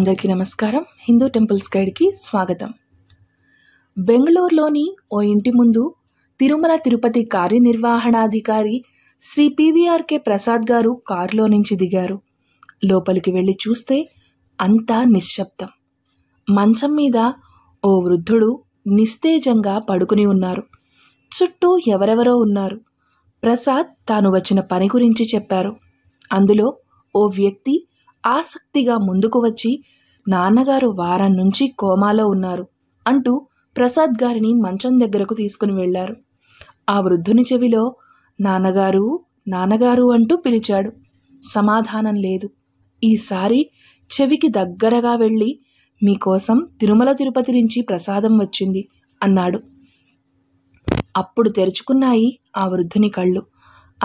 అందరికీ నమస్కారం హిందూ టెంపుల్స్ గైడ్కి స్వాగతం బెంగళూరులోని ఓ ఇంటి ముందు తిరుమల తిరుపతి కార్యనిర్వహణాధికారి శ్రీ పివిఆర్కే ప్రసాద్ గారు కారులో నుంచి దిగారు లోపలికి వెళ్ళి చూస్తే అంతా నిశ్శబ్దం మంచం మీద ఓ వృద్ధుడు నిస్తేజంగా పడుకుని ఉన్నారు చుట్టూ ఎవరెవరో ఉన్నారు ప్రసాద్ తాను వచ్చిన పని గురించి చెప్పారు అందులో ఓ వ్యక్తి ఆసక్తిగా ముందుకు వచ్చి నాన్నగారు వారం నుంచి కోమాలో ఉన్నారు అంటూ ప్రసాద్ గారిని మంచం దగ్గరకు తీసుకుని వెళ్ళారు ఆ వృద్ధుని చెవిలో నాన్నగారు నాన్నగారు అంటూ పిలిచాడు సమాధానం లేదు ఈసారి చెవికి దగ్గరగా వెళ్ళి మీకోసం తిరుమల తిరుపతి నుంచి ప్రసాదం వచ్చింది అన్నాడు అప్పుడు తెరుచుకున్నాయి ఆ వృద్ధుని కళ్ళు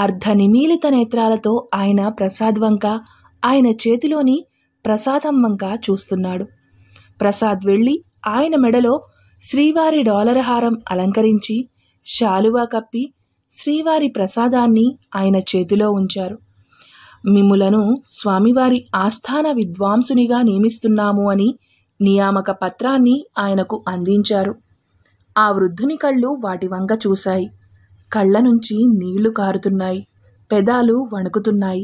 అర్ధ నిమీలిత నేత్రాలతో ఆయన ప్రసాద్ వంక ఆయన చేతిలోని ప్రసాదం వంక చూస్తున్నాడు ప్రసాద్ వెళ్ళి ఆయన మెడలో శ్రీవారి డాలర్ హారం అలంకరించి శాలువా కప్పి శ్రీవారి ప్రసాదాన్ని ఆయన చేతిలో ఉంచారు మిమ్ములను స్వామివారి ఆస్థాన విద్వాంసునిగా నియమిస్తున్నాము అని నియామక పత్రాన్ని ఆయనకు అందించారు ఆ వృద్ధుని కళ్ళు వాటి వంక చూశాయి కళ్ళ నుంచి నీళ్లు కారుతున్నాయి పెదాలు వణుకుతున్నాయి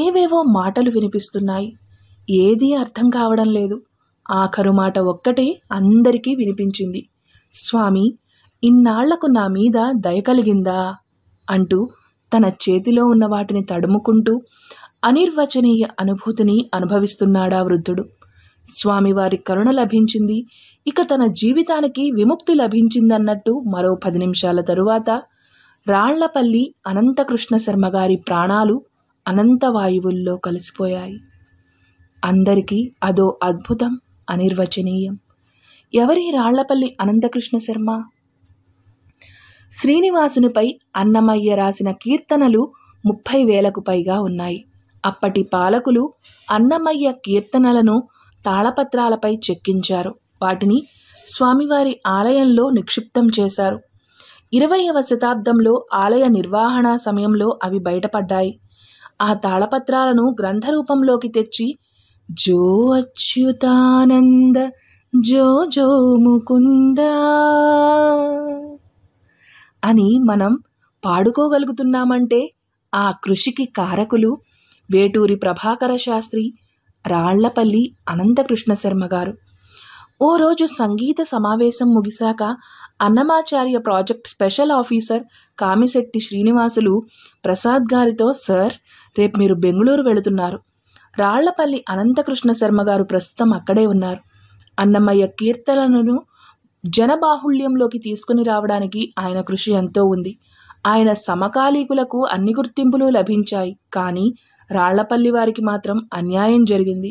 ఏవేవో మాటలు వినిపిస్తున్నాయి ఏదీ అర్థం కావడం లేదు ఆఖరు మాట ఒక్కటే అందరికీ వినిపించింది స్వామి ఇన్నాళ్లకు నా మీద దయ కలిగిందా అంటూ తన చేతిలో ఉన్న వాటిని తడుముకుంటూ అనిర్వచనీయ అనుభూతిని అనుభవిస్తున్నాడా వృద్ధుడు స్వామివారి కరుణ లభించింది ఇక తన జీవితానికి విముక్తి లభించిందన్నట్టు మరో పది నిమిషాల తరువాత రాళ్లపల్లి అనంతకృష్ణ శర్మగారి ప్రాణాలు అనంత వాయువుల్లో కలిసిపోయాయి అందరికీ అదో అద్భుతం అనిర్వచనీయం ఎవరి రాళ్లపల్లి అనంతకృష్ణ శర్మ శ్రీనివాసునిపై అన్నమయ్య రాసిన కీర్తనలు ముప్పై వేలకు పైగా ఉన్నాయి అప్పటి పాలకులు అన్నమయ్య కీర్తనలను తాళపత్రాలపై చెక్కించారు వాటిని స్వామివారి ఆలయంలో నిక్షిప్తం చేశారు ఇరవయవ శతాబ్దంలో ఆలయ నిర్వహణ సమయంలో అవి బయటపడ్డాయి ఆ తాళపత్రాలను గ్రంథరూపంలోకి తెచ్చి జో అచ్యుతానంద జో జో ముకుంద అని మనం పాడుకోగలుగుతున్నామంటే ఆ కృషికి కారకులు వేటూరి ప్రభాకర శాస్త్రి రాళ్లపల్లి అనంతకృష్ణ శర్మ గారు ఓ రోజు సంగీత సమావేశం ముగిశాక Annamacharya project special officer Kamisetti Srinivasulu Prasad గారితో సార్ రేపు మీరు బెంగళూరు వెళుతున్నారు రాళ్లపల్లి అనంతకృష్ణ శర్మ గారు ప్రస్తుతం అక్కడే ఉన్నారు అన్నమయ్య కీర్తనలను జనబాహుళ్యంలోకి తీసుకుని రావడానికి ఆయన కృషి ఎంతో ఉంది ఆయన సమకాలీకులకు అన్ని గుర్తింపులు లభించాయి కానీ రాళ్లపల్లి వారికి మాత్రం అన్యాయం జరిగింది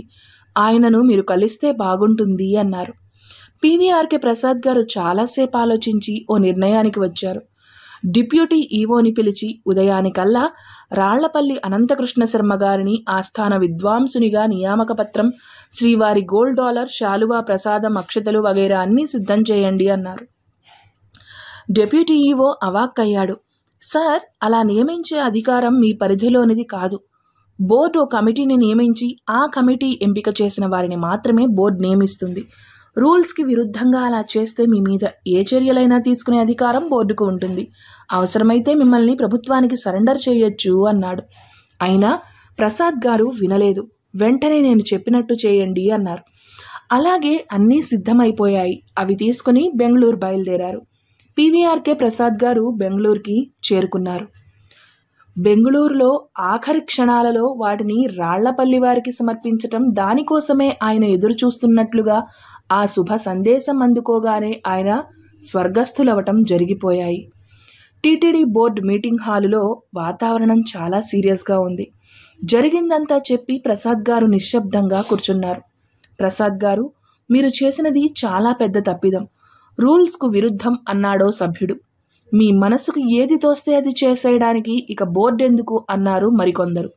ఆయనను మీరు కలిస్తే బాగుంటుంది అన్నారు పీవీఆర్కే ప్రసాద్ గారు చాలాసేపు ఆలోచించి ఓ నిర్ణయానికి వచ్చారు డిప్యూటీ ఈవోని పిలిచి ఉదయానికల్లా రాళ్లపల్లి అనంతకృష్ణ శర్మ గారిని ఆస్థాన విద్వాంసునిగా నియామకపత్రం శ్రీవారి గోల్డ్ డాలర్ శాలువా ప్రసాదం అక్షతలు వగైరా అన్నీ సిద్ధం చేయండి అన్నారు డిప్యూటీ ఈవో అవాక్కయ్యాడు సార్ అలా నియమించే అధికారం మీ పరిధిలోనిది కాదు బోర్డు కమిటీని నియమించి ఆ కమిటీ ఎంపిక చేసిన వారిని మాత్రమే బోర్డు నియమిస్తుంది రూల్స్కి విరుద్ధంగా అలా చేస్తే మీ మీద ఏ చర్యలైనా తీసుకునే అధికారం బోర్డుకు ఉంటుంది అవసరమైతే మిమ్మల్ని ప్రభుత్వానికి సరెండర్ చేయొచ్చు అన్నాడు అయినా ప్రసాద్ గారు వినలేదు వెంటనే నేను చెప్పినట్టు చేయండి అన్నారు అలాగే అన్నీ సిద్ధమైపోయాయి అవి తీసుకుని బెంగళూరు బయలుదేరారు పీవీఆర్కే ప్రసాద్ గారు బెంగళూరుకి చేరుకున్నారు బెంగుళూరులో ఆఖరి క్షణాలలో వాటిని రాళ్లపల్లి వారికి సమర్పించటం దానికోసమే ఆయన ఎదురుచూస్తున్నట్లుగా ఆ శుభ సందేశం అందుకోగానే ఆయన స్వర్గస్థులవటం జరిగిపోయాయి టీటీడీ బోర్డు మీటింగ్ హాలులో వాతావరణం చాలా సీరియస్గా ఉంది జరిగిందంతా చెప్పి ప్రసాద్ గారు నిశ్శబ్దంగా కూర్చున్నారు ప్రసాద్ గారు మీరు చేసినది చాలా పెద్ద తప్పిదం రూల్స్కు విరుద్ధం అన్నాడో సభ్యుడు మీ మనసుకు ఏది తోస్తే అది చేసేయడానికి ఇక బోర్డు ఎందుకు అన్నారు మరికొందరు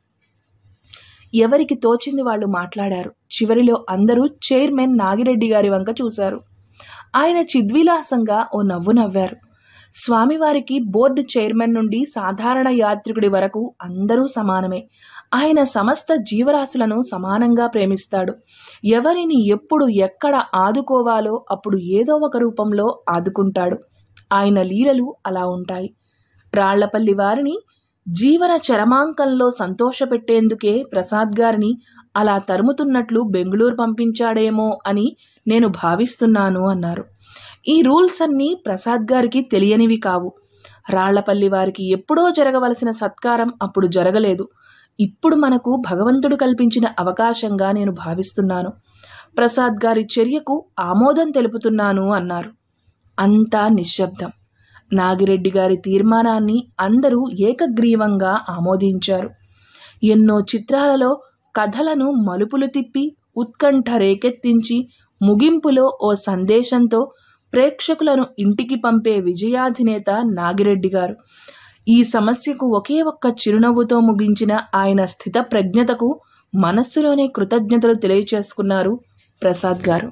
ఎవరికి తోచింది వాళ్ళు మాట్లాడారు చివరిలో అందరూ చైర్మన్ నాగిరెడ్డి గారి వంక చూశారు ఆయన చిద్విలాసంగా ఓ నవ్వు నవ్వారు స్వామివారికి బోర్డు చైర్మన్ నుండి సాధారణ యాత్రికుడి వరకు అందరూ సమానమే ఆయన సమస్త జీవరాశులను సమానంగా ప్రేమిస్తాడు ఎవరిని ఎప్పుడు ఎక్కడ ఆదుకోవాలో అప్పుడు ఏదో ఒక రూపంలో ఆదుకుంటాడు ఆయన లీలలు అలా ఉంటాయి రాళ్లపల్లి వారిని జీవన చరమాంకంలో సంతోషపెట్టేందుకే ప్రసాద్ గారిని అలా తరుముతున్నట్లు బెంగుళూరు పంపించాడేమో అని నేను భావిస్తున్నాను అన్నారు ఈ రూల్స్ అన్నీ ప్రసాద్ గారికి తెలియనివి కావు రాళ్లపల్లి వారికి ఎప్పుడో జరగవలసిన సత్కారం అప్పుడు జరగలేదు ఇప్పుడు మనకు భగవంతుడు కల్పించిన అవకాశంగా నేను భావిస్తున్నాను ప్రసాద్ గారి చర్యకు ఆమోదం తెలుపుతున్నాను అన్నారు అంతా నిశ్శబ్దం నాగిరెడ్డి గారి తీర్మానాన్ని అందరూ ఏకగ్రీవంగా ఆమోదించారు ఎన్నో చిత్రాలలో కథలను మలుపులు తిప్పి ఉత్కంఠ రేకెత్తించి ముగింపులో ఓ సందేశంతో ప్రేక్షకులను ఇంటికి పంపే విజయాధినేత నాగిరెడ్డి గారు ఈ సమస్యకు ఒకే ఒక్క చిరునవ్వుతో ముగించిన ఆయన స్థిత ప్రజ్ఞతకు మనస్సులోనే కృతజ్ఞతలు తెలియచేసుకున్నారు ప్రసాద్ గారు